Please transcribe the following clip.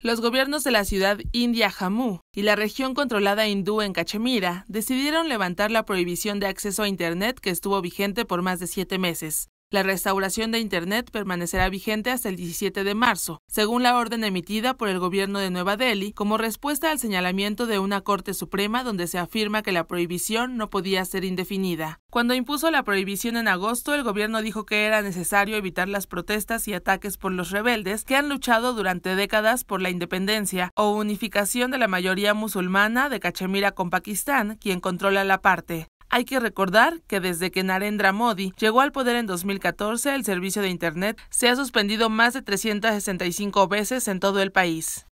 Los gobiernos de la ciudad india Jammu y la región controlada hindú en Cachemira decidieron levantar la prohibición de acceso a Internet que estuvo vigente por más de siete meses. La restauración de Internet permanecerá vigente hasta el 17 de marzo, según la orden emitida por el gobierno de Nueva Delhi como respuesta al señalamiento de una Corte Suprema donde se afirma que la prohibición no podía ser indefinida. Cuando impuso la prohibición en agosto, el gobierno dijo que era necesario evitar las protestas y ataques por los rebeldes que han luchado durante décadas por la independencia o unificación de la mayoría musulmana de Cachemira con Pakistán, quien controla la parte. Hay que recordar que desde que Narendra Modi llegó al poder en 2014, el servicio de Internet se ha suspendido más de 365 veces en todo el país.